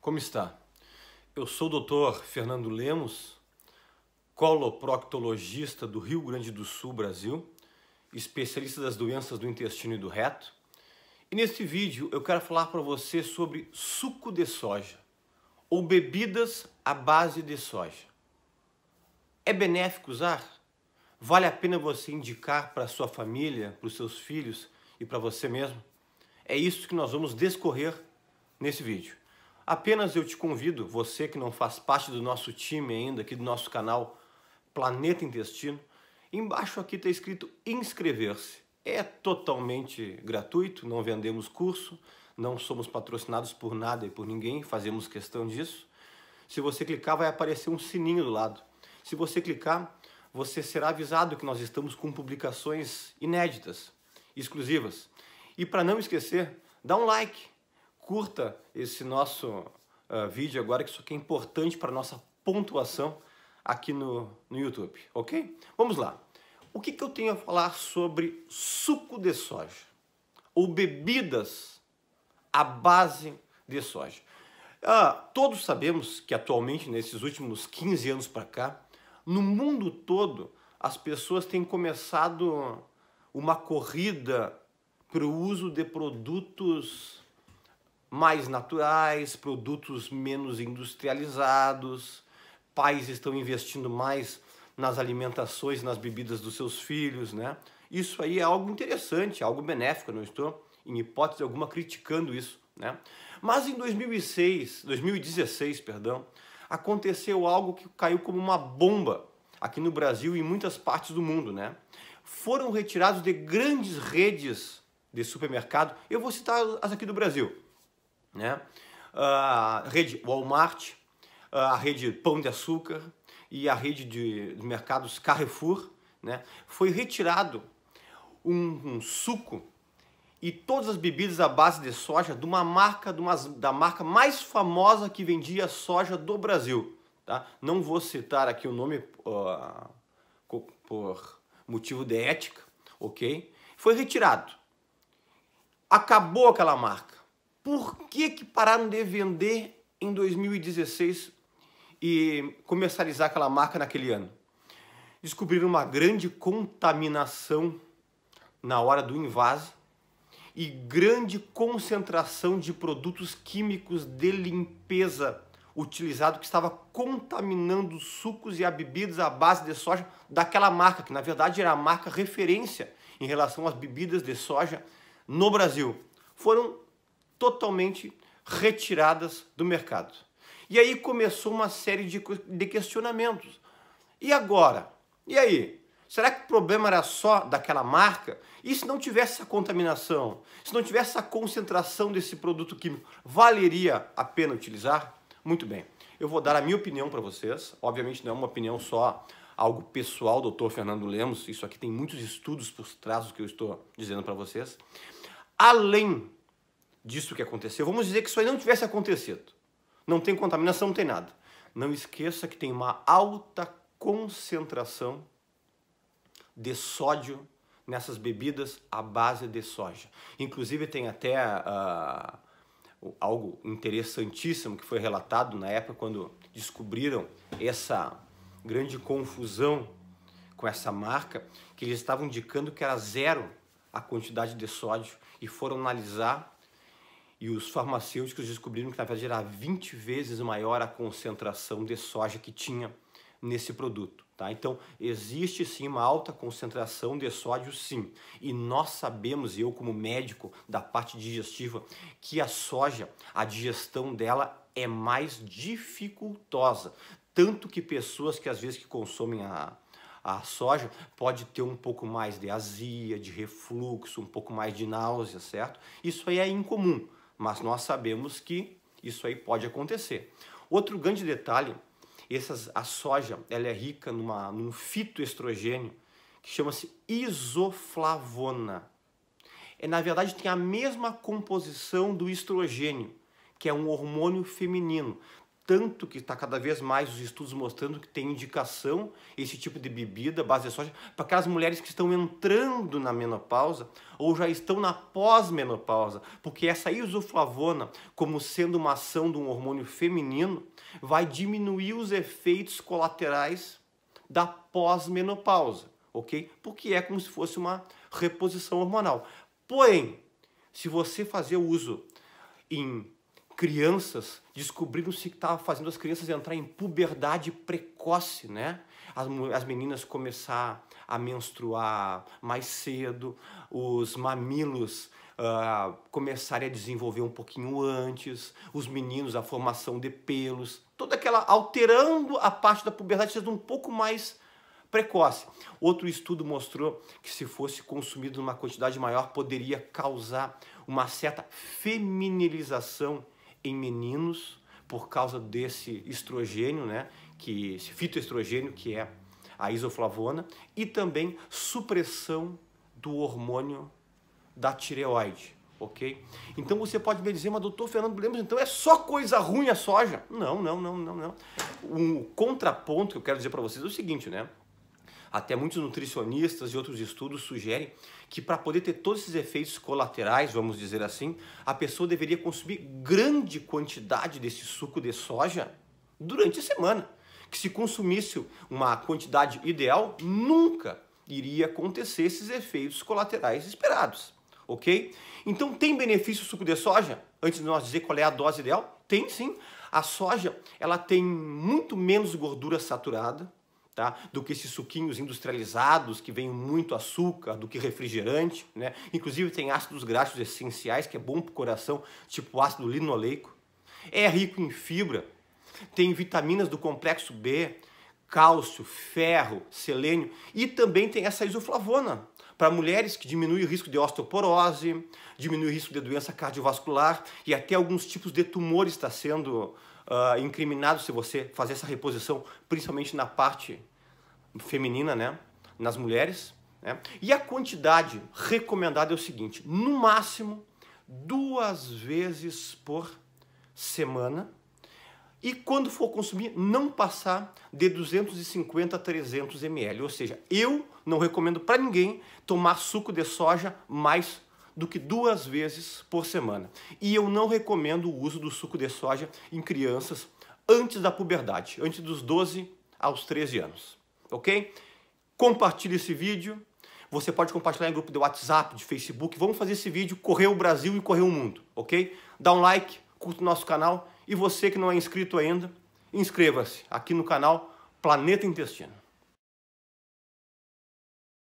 Como está? Eu sou o Dr. Fernando Lemos, coloproctologista do Rio Grande do Sul, Brasil, especialista das doenças do intestino e do reto. E neste vídeo eu quero falar para você sobre suco de soja ou bebidas à base de soja. É benéfico usar? Vale a pena você indicar para sua família, para os seus filhos e para você mesmo? É isso que nós vamos descorrer nesse vídeo. Apenas eu te convido, você que não faz parte do nosso time ainda, aqui do nosso canal Planeta Intestino, embaixo aqui está escrito inscrever-se. É totalmente gratuito, não vendemos curso, não somos patrocinados por nada e por ninguém, fazemos questão disso. Se você clicar, vai aparecer um sininho do lado. Se você clicar, você será avisado que nós estamos com publicações inéditas, exclusivas. E para não esquecer, dá um like, curta esse nosso uh, vídeo agora, que isso aqui é importante para a nossa pontuação aqui no, no YouTube, ok? Vamos lá. O que, que eu tenho a falar sobre suco de soja ou bebidas à base de soja? Ah, todos sabemos que atualmente, nesses últimos 15 anos para cá, no mundo todo, as pessoas têm começado uma corrida para o uso de produtos mais naturais, produtos menos industrializados. Pais estão investindo mais nas alimentações, nas bebidas dos seus filhos, né? Isso aí é algo interessante, algo benéfico, não estou em hipótese alguma criticando isso, né? Mas em 2006, 2016, perdão, aconteceu algo que caiu como uma bomba aqui no Brasil e em muitas partes do mundo, né? Foram retirados de grandes redes de supermercado. Eu vou citar as aqui do Brasil né? Ah, a rede Walmart, ah, a rede Pão de Açúcar e a rede de, mercados Carrefour, né? foi retirado um, um, suco e todas as bebidas à base de soja de uma marca, de uma, da marca mais famosa que vendia soja do Brasil. Tá? Não vou citar aqui o nome uh, por motivo de ética, ok? Foi retirado. Acabou aquela marca por que, que pararam de vender em 2016 e comercializar aquela marca naquele ano? Descobriram uma grande contaminação na hora do invase e grande concentração de produtos químicos de limpeza utilizado que estava contaminando sucos e bebidas à base de soja daquela marca, que na verdade era a marca referência em relação às bebidas de soja no Brasil. Foram totalmente retiradas do mercado. E aí começou uma série de, de questionamentos. E agora? E aí? Será que o problema era só daquela marca? E se não tivesse essa contaminação, se não tivesse essa concentração desse produto químico, valeria a pena utilizar? Muito bem, eu vou dar a minha opinião para vocês. Obviamente não é uma opinião só algo pessoal, doutor Fernando Lemos. Isso aqui tem muitos estudos por trás do que eu estou dizendo para vocês. Além disso que aconteceu, vamos dizer que isso aí não tivesse acontecido. Não tem contaminação, não tem nada. Não esqueça que tem uma alta concentração de sódio nessas bebidas à base de soja. Inclusive tem até uh, algo interessantíssimo que foi relatado na época quando descobriram essa grande confusão com essa marca, que eles estavam indicando que era zero a quantidade de sódio e foram analisar e os farmacêuticos descobriram que na verdade era 20 vezes maior a concentração de soja que tinha nesse produto. Tá? Então, existe sim uma alta concentração de sódio, sim. E nós sabemos, eu como médico da parte digestiva, que a soja, a digestão dela é mais dificultosa. Tanto que pessoas que às vezes que consomem a, a soja pode ter um pouco mais de azia, de refluxo, um pouco mais de náusea, certo? Isso aí é incomum mas nós sabemos que isso aí pode acontecer. Outro grande detalhe, essas, a soja ela é rica numa, num fitoestrogênio que chama-se isoflavona. É, na verdade, tem a mesma composição do estrogênio, que é um hormônio feminino tanto que está cada vez mais os estudos mostrando que tem indicação esse tipo de bebida, base de soja, para aquelas mulheres que estão entrando na menopausa ou já estão na pós-menopausa, porque essa isoflavona, como sendo uma ação de um hormônio feminino, vai diminuir os efeitos colaterais da pós-menopausa, ok? Porque é como se fosse uma reposição hormonal. Porém, se você fazer uso em crianças, descobriram-se que estava fazendo as crianças entrar em puberdade precoce, né? As, as meninas começar a menstruar mais cedo, os mamilos uh, começarem a desenvolver um pouquinho antes, os meninos, a formação de pelos, toda aquela alterando a parte da puberdade, sendo um pouco mais precoce. Outro estudo mostrou que se fosse consumido numa quantidade maior, poderia causar uma certa feminilização em meninos por causa desse estrogênio, né, que esse fitoestrogênio que é a isoflavona e também supressão do hormônio da tireoide, ok? Então você pode me dizer, mas doutor Fernando Lemos, então é só coisa ruim a soja? Não, não, não, não, não. O contraponto que eu quero dizer para vocês é o seguinte, né? Até muitos nutricionistas e outros estudos sugerem que para poder ter todos esses efeitos colaterais, vamos dizer assim, a pessoa deveria consumir grande quantidade desse suco de soja durante a semana. Que se consumisse uma quantidade ideal, nunca iria acontecer esses efeitos colaterais esperados, ok? Então tem benefício o suco de soja? Antes de nós dizer qual é a dose ideal, tem sim. A soja, ela tem muito menos gordura saturada, Tá? do que esses suquinhos industrializados que vêm muito açúcar, do que refrigerante. Né? Inclusive tem ácidos graxos essenciais, que é bom para o coração, tipo ácido linoleico. É rico em fibra, tem vitaminas do complexo B, cálcio, ferro, selênio e também tem essa isoflavona. Para mulheres que diminui o risco de osteoporose, diminui o risco de doença cardiovascular e até alguns tipos de tumores está sendo uh, incriminado se você fazer essa reposição, principalmente na parte feminina, né? Nas mulheres. Né? E a quantidade recomendada é o seguinte: no máximo duas vezes por semana. E quando for consumir, não passar de 250 a 300 ml. Ou seja, eu não recomendo para ninguém tomar suco de soja mais do que duas vezes por semana. E eu não recomendo o uso do suco de soja em crianças antes da puberdade, antes dos 12 aos 13 anos ok? Compartilhe esse vídeo. Você pode compartilhar em grupo de WhatsApp, de Facebook. Vamos fazer esse vídeo correr o Brasil e correr o mundo, ok? Dá um like, curta o nosso canal. E você que não é inscrito ainda, inscreva-se aqui no canal Planeta Intestino.